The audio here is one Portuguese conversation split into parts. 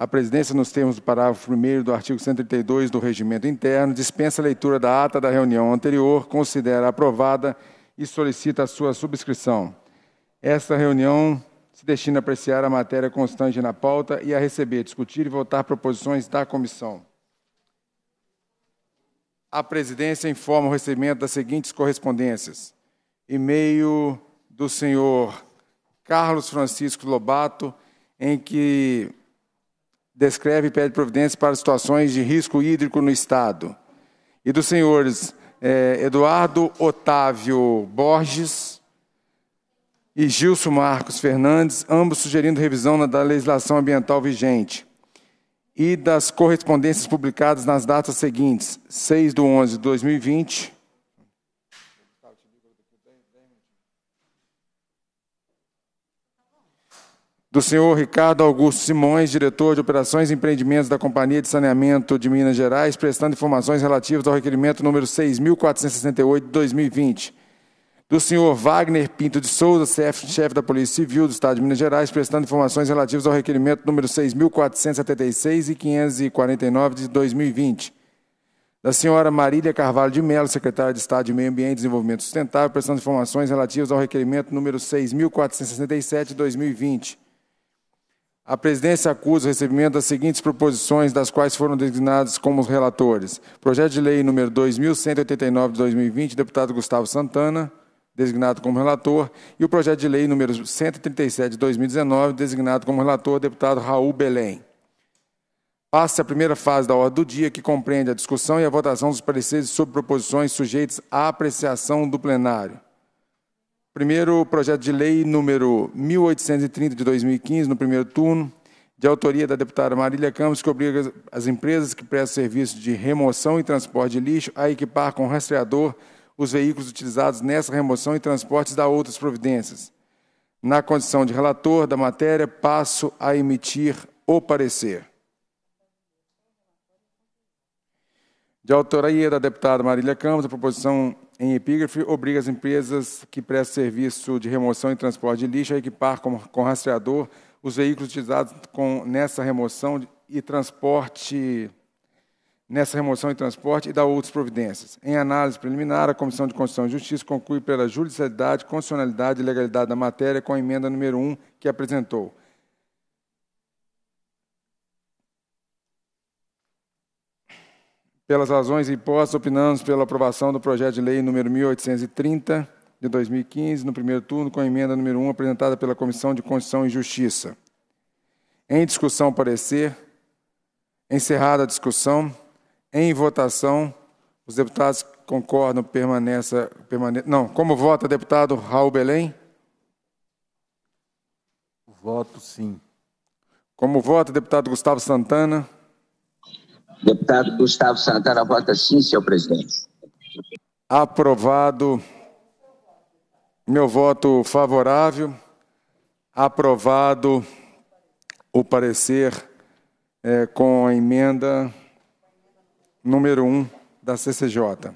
A presidência, nos termos do parágrafo 1 do artigo 132 do Regimento Interno, dispensa a leitura da ata da reunião anterior, considera aprovada e solicita a sua subscrição. Esta reunião se destina a apreciar a matéria constante na pauta e a receber, discutir e votar proposições da comissão. A presidência informa o recebimento das seguintes correspondências: e-mail do senhor Carlos Francisco Lobato, em que descreve e pede providências para situações de risco hídrico no Estado. E dos senhores é, Eduardo Otávio Borges e Gilson Marcos Fernandes, ambos sugerindo revisão da legislação ambiental vigente. E das correspondências publicadas nas datas seguintes, 6 de 11 de 2020 do senhor Ricardo Augusto Simões, diretor de Operações e Empreendimentos da Companhia de Saneamento de Minas Gerais, prestando informações relativas ao requerimento número 6.468 de 2020. Do senhor Wagner Pinto de Souza, chefe da Polícia Civil do Estado de Minas Gerais, prestando informações relativas ao requerimento número 6.476 e 549 de 2020 da senhora Marília Carvalho de Mello, secretária de Estado de Meio Ambiente e Desenvolvimento Sustentável, prestando informações relativas ao requerimento número 6.467 de 2020. A presidência acusa o recebimento das seguintes proposições, das quais foram designados como relatores: Projeto de Lei número 2189 de 2020, deputado Gustavo Santana, designado como relator, e o Projeto de Lei número 137 de 2019, designado como relator, deputado Raul Belém. Passa a primeira fase da ordem do dia, que compreende a discussão e a votação dos pareceres sobre proposições sujeitas à apreciação do plenário. Primeiro, projeto de lei número 1830 de 2015, no primeiro turno, de autoria da deputada Marília Campos, que obriga as empresas que prestam serviço de remoção e transporte de lixo a equipar com rastreador os veículos utilizados nessa remoção e transportes da outras providências. Na condição de relator da matéria, passo a emitir o parecer. De autoria da deputada Marília Campos, a proposição em epígrafe, obriga as empresas que prestam serviço de remoção e transporte de lixo a equipar com, com rastreador os veículos utilizados com, nessa remoção e transporte nessa remoção e transporte e dá outras providências. Em análise preliminar, a Comissão de Constituição e Justiça conclui pela judicialidade, constitucionalidade e legalidade da matéria com a emenda número 1 que apresentou. Pelas razões impostas, opinamos pela aprovação do projeto de lei número 1830 de 2015, no primeiro turno, com a emenda número 1 apresentada pela Comissão de Constituição e Justiça. Em discussão, parecer. Encerrada a discussão. Em votação, os deputados concordam, permaneça. Permane... Não, como vota deputado Raul Belém? Voto sim. Como vota deputado Gustavo Santana? Deputado Gustavo Santana vota sim, senhor presidente. Aprovado. Meu voto favorável. Aprovado o parecer é, com a emenda número 1 um da CCJ.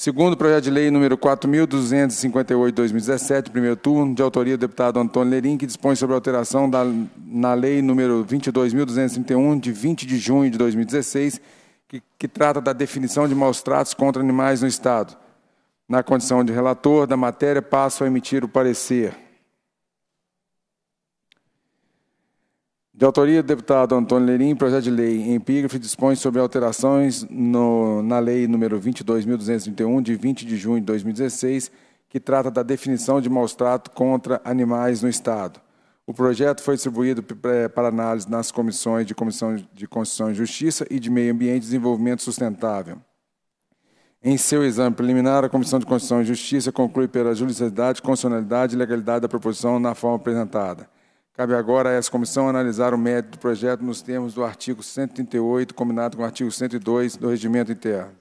Segundo o projeto de lei número 4.258-2017, primeiro turno, de autoria do deputado Antônio Lerim, que dispõe sobre a alteração da, na lei número 22.231, de 20 de junho de 2016, que, que trata da definição de maus-tratos contra animais no Estado. Na condição de relator da matéria, passo a emitir o parecer. De autoria do deputado Antônio Leirim, projeto de lei em epígrafe dispõe sobre alterações no, na lei número 22.231, de 20 de junho de 2016, que trata da definição de maus-trato contra animais no Estado. O projeto foi distribuído é, para análise nas comissões de Comissão de Constituição e Justiça e de Meio Ambiente e Desenvolvimento Sustentável. Em seu exame preliminar, a Comissão de Constituição e Justiça conclui pela juridicidade, constitucionalidade e legalidade da proposição na forma apresentada. Cabe agora a essa comissão analisar o mérito do projeto nos termos do artigo 138, combinado com o artigo 102 do Regimento Interno.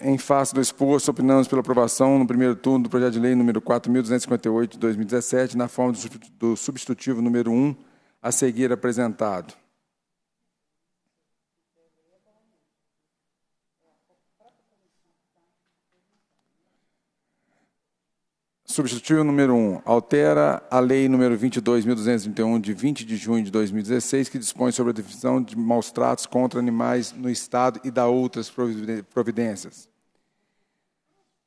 Em, face do exposto, opinamos pela aprovação no primeiro turno do projeto de lei número 4.258 de 2017, na forma do, do substitutivo número 1, a seguir apresentado. Substitutivo número 1. Altera a Lei número 22.231, de 20 de junho de 2016, que dispõe sobre a definição de maus tratos contra animais no Estado e dá outras providências.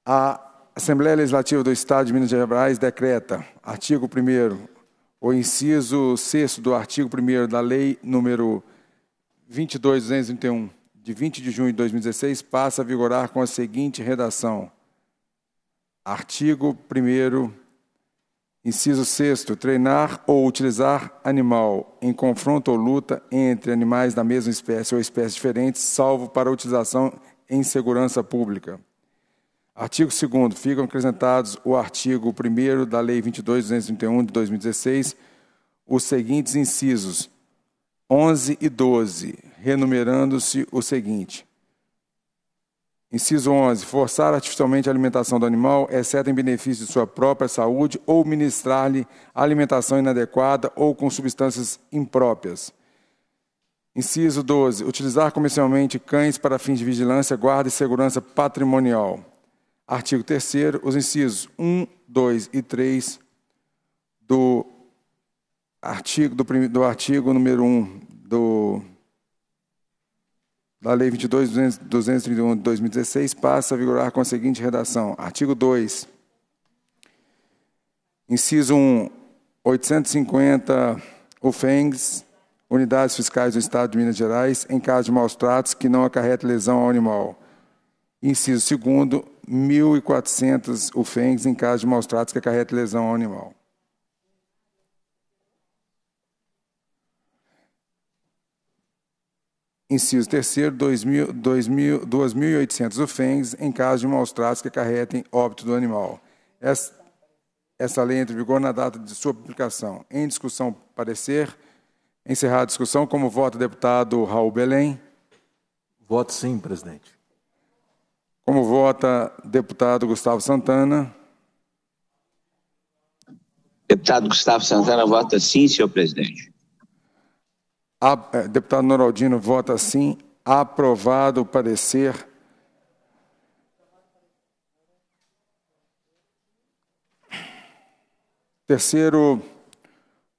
A Assembleia Legislativa do Estado de Minas Gerais decreta, artigo 1, o inciso 6 do artigo 1 da Lei número 22.231, de 20 de junho de 2016, passa a vigorar com a seguinte redação Artigo 1 inciso 6 treinar ou utilizar animal em confronto ou luta entre animais da mesma espécie ou espécies diferentes, salvo para utilização em segurança pública. Artigo 2 Ficam acrescentados o artigo 1 da Lei 22.231 de 2016, os seguintes incisos 11 e 12, renumerando-se o seguinte. Inciso 11. Forçar artificialmente a alimentação do animal, exceto em benefício de sua própria saúde, ou ministrar-lhe alimentação inadequada ou com substâncias impróprias. Inciso 12. Utilizar comercialmente cães para fins de vigilância, guarda e segurança patrimonial. Artigo 3. Os incisos 1, 2 e 3 do artigo, do, do artigo número 1 do da Lei 22.231 de 2016 passa a vigorar com a seguinte redação: artigo 2. Inciso 1. 850 ofengs, unidades fiscais do Estado de Minas Gerais, em caso de maus tratos que não acarreta lesão ao animal. Inciso 2. 1.400 ofengs em caso de maus tratos que acarreta lesão ao animal. Inciso terceiro, 2.800 UFENGs em caso de maus tratos que acarretem óbito do animal. Essa, essa lei entra em vigor na data de sua publicação. Em discussão, parecer. Encerrada a discussão, como vota o deputado Raul Belém? Voto sim, presidente. Como vota deputado Gustavo Santana? Deputado Gustavo Santana vota sim, senhor presidente. A, é, deputado Noraldino vota sim. Aprovado o parecer. Terceiro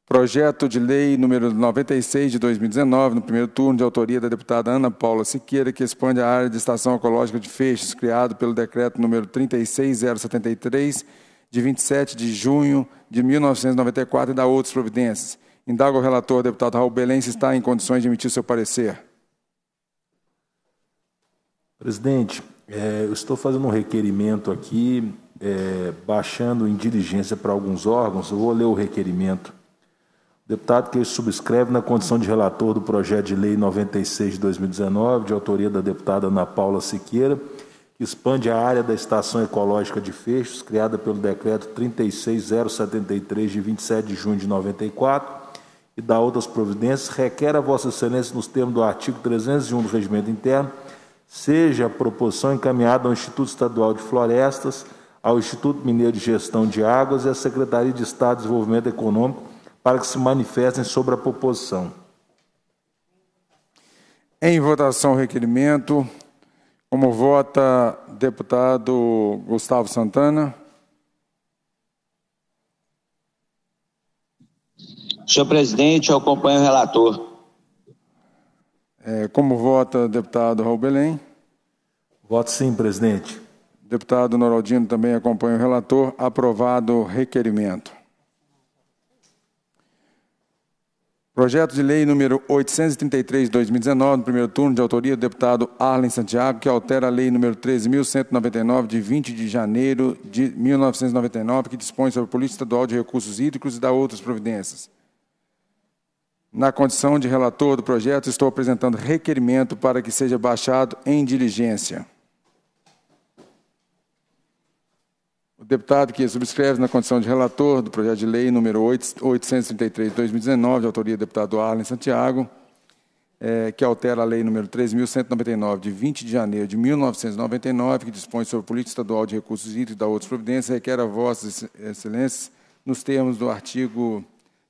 projeto de lei número 96 de 2019, no primeiro turno, de autoria da deputada Ana Paula Siqueira, que expande a área de estação ecológica de feixes, criado pelo decreto número 36073, de 27 de junho de 1994, e dá outras providências. Indaga o relator, deputado Raul Belém, se está em condições de emitir seu parecer. Presidente, é, eu estou fazendo um requerimento aqui, é, baixando em diligência para alguns órgãos. Eu vou ler o requerimento. deputado que subscreve na condição de relator do projeto de lei 96 de 2019, de autoria da deputada Ana Paula Siqueira, que expande a área da Estação Ecológica de Fechos, criada pelo Decreto 36073, de 27 de junho de 94, e da outras providências, requer a Vossa Excelência, nos termos do artigo 301 do Regimento Interno, seja a proposição encaminhada ao Instituto Estadual de Florestas, ao Instituto Mineiro de Gestão de Águas e à Secretaria de Estado de Desenvolvimento Econômico para que se manifestem sobre a proposição. Em votação o requerimento, como vota deputado Gustavo Santana. Senhor presidente, eu acompanho o relator. É, como vota deputado Raul Belém? Voto sim, presidente. Deputado Noraldino também acompanha o relator. Aprovado o requerimento. Projeto de lei número 833/2019, no primeiro turno, de autoria do deputado Arlen Santiago, que altera a lei número 13199 de 20 de janeiro de 1999, que dispõe sobre a política estadual de recursos hídricos e dá outras providências. Na condição de relator do projeto, estou apresentando requerimento para que seja baixado em diligência. O deputado que subscreve na condição de relator do projeto de lei número 833 de 2019, de autoria do deputado Arlen Santiago, é, que altera a lei número 3.199, de 20 de janeiro de 1999, que dispõe sobre política estadual de recursos hídricos e da outras providências, requer a vossas excelências nos termos do artigo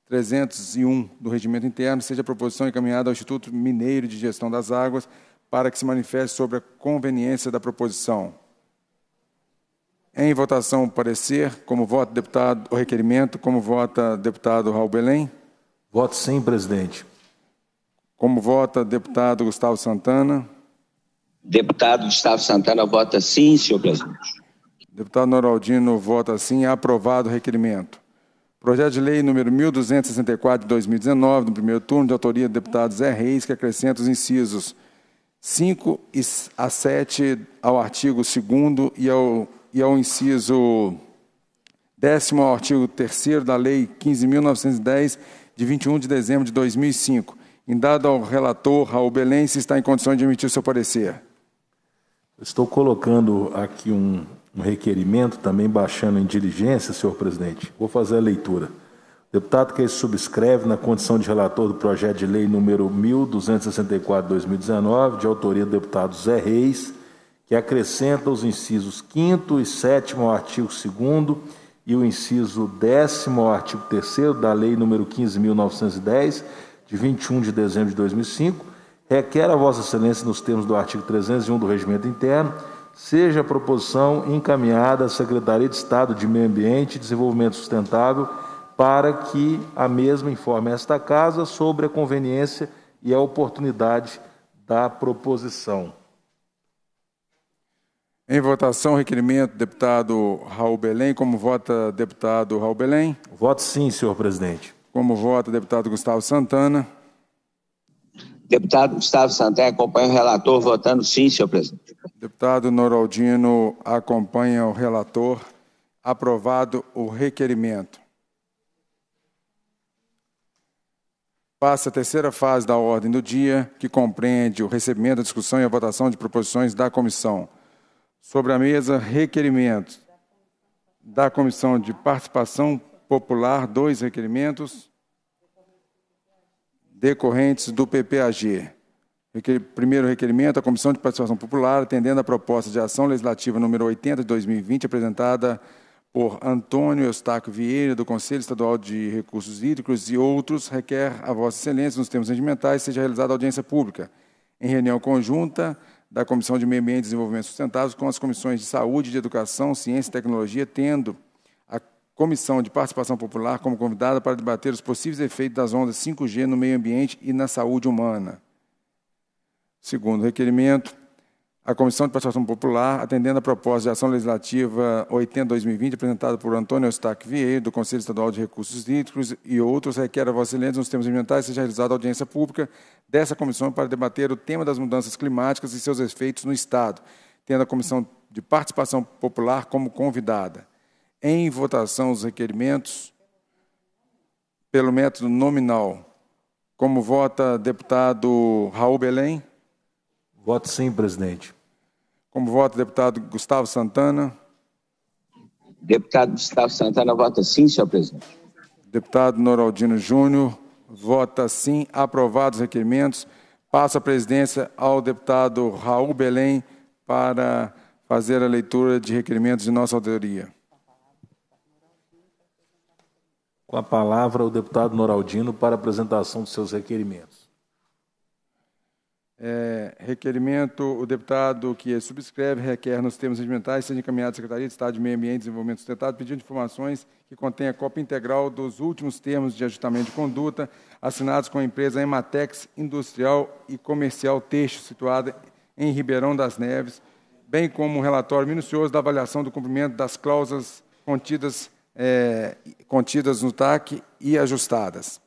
301 do Regimento Interno, seja a proposição encaminhada ao Instituto Mineiro de Gestão das Águas para que se manifeste sobre a conveniência da proposição. Em votação, o parecer. Como vota deputado, o requerimento. Como vota deputado Raul Belém? Voto sim, presidente. Como vota deputado Gustavo Santana? Deputado Gustavo Santana vota sim, senhor presidente. Deputado Noraldino vota sim. Aprovado o requerimento. Projeto de lei número 1264 de 2019, no primeiro turno, de autoria do deputado Zé Reis, que acrescenta os incisos 5 a 7 ao artigo 2 e ao, e ao inciso décimo ao artigo 3 da Lei 15.910, de 21 de dezembro de 2005. Indado ao relator, Raul Belém, se está em condições de emitir seu parecer. Estou colocando aqui um, um requerimento, também baixando em diligência, senhor presidente. Vou fazer a leitura. Deputado que subscreve na condição de relator do projeto de lei número 1264-2019, de autoria do deputado Zé Reis, que acrescenta os incisos 5 e 7 ao artigo 2 e o inciso 10 ao artigo 3 da lei número 15.910, de 21 de dezembro de 2005, requer a Vossa Excelência, nos termos do artigo 301 do Regimento Interno, seja a proposição encaminhada à Secretaria de Estado de Meio Ambiente e Desenvolvimento Sustentável para que a mesma informe esta Casa sobre a conveniência e a oportunidade da proposição. Em votação, requerimento, deputado Raul Belém. Como vota, deputado Raul Belém? Voto sim, senhor presidente. Como vota, deputado Gustavo Santana? Deputado Gustavo Santé acompanha o relator votando sim, senhor presidente. Deputado Noraldino acompanha o relator. Aprovado o requerimento. Passa a terceira fase da ordem do dia, que compreende o recebimento, a discussão e a votação de proposições da comissão. Sobre a mesa, requerimento da Comissão de Participação Popular, dois requerimentos decorrentes do PPAG. Primeiro requerimento, a Comissão de Participação Popular, atendendo à proposta de ação legislativa número 80 de 2020, apresentada por Antônio Eustáquio Vieira, do Conselho Estadual de Recursos Hídricos e outros, requer a Vossa Excelência, nos termos regimentais, seja realizada audiência pública, em reunião conjunta da Comissão de Meio Ambiente e Desenvolvimento Sustentável com as Comissões de Saúde, de Educação, Ciência e Tecnologia, tendo Comissão de Participação Popular como convidada para debater os possíveis efeitos das ondas 5G no meio ambiente e na saúde humana. Segundo requerimento, a Comissão de Participação Popular, atendendo a proposta de ação legislativa 80-2020, apresentada por Antônio Eustáquio Vieira, do Conselho Estadual de Recursos Hídricos e outros, requer a Vossa Excelência nos termos ambientais seja realizada audiência pública dessa comissão para debater o tema das mudanças climáticas e seus efeitos no Estado, tendo a Comissão de Participação Popular como convidada em votação os requerimentos pelo método nominal. Como vota deputado Raul Belém? Voto sim, presidente. Como vota deputado Gustavo Santana? Deputado Gustavo Santana vota sim, senhor presidente. Deputado Noraldino Júnior vota sim. Aprovados os requerimentos. Passo a presidência ao deputado Raul Belém para fazer a leitura de requerimentos de nossa autoria. Com a palavra o deputado Noraldino para apresentação dos seus requerimentos. É, requerimento, o deputado que subscreve requer nos termos regimentais seja encaminhado à Secretaria de Estado de Meio Ambiente e Desenvolvimento Sustentável pedindo informações que contém a cópia integral dos últimos termos de ajustamento de conduta assinados com a empresa Ematex Industrial e Comercial Teixo, situada em Ribeirão das Neves, bem como um relatório minucioso da avaliação do cumprimento das cláusulas contidas é, contidas no TAC e ajustadas.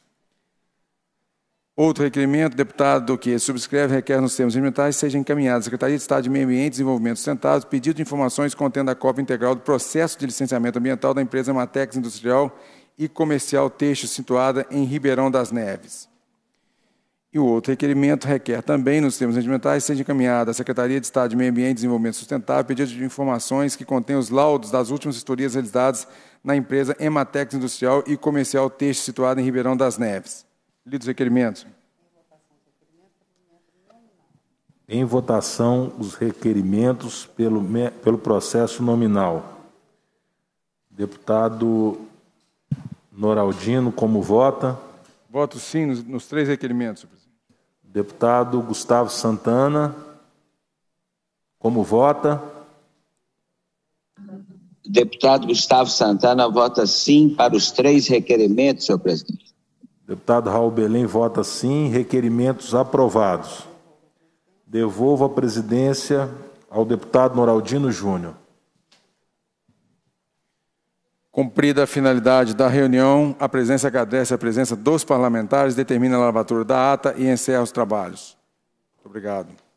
Outro requerimento, deputado que subscreve, requer nos termos ambientais seja encaminhado à Secretaria de Estado de Meio Ambiente e Desenvolvimento Sustentável pedido de informações contendo a cópia integral do processo de licenciamento ambiental da empresa Matex Industrial e Comercial Teixo, situada em Ribeirão das Neves. E o outro requerimento requer também, nos termos regimentais, seja encaminhado à Secretaria de Estado de Meio Ambiente e Desenvolvimento Sustentável pedido de informações que contém os laudos das últimas historias realizadas na empresa Ematex Industrial e Comercial Texto, situada em Ribeirão das Neves. Lido os requerimentos. Em votação, os requerimentos pelo, pelo processo nominal. Deputado Noraldino, como vota? Voto sim nos, nos três requerimentos, senhor presidente. Deputado Gustavo Santana, como vota? Deputado Gustavo Santana vota sim para os três requerimentos, senhor presidente. Deputado Raul Belém vota sim, requerimentos aprovados. Devolvo a presidência ao deputado Noraldino Júnior. Cumprida a finalidade da reunião, a presença agradece a presença dos parlamentares, determina a lavatura da ata e encerra os trabalhos. Muito obrigado.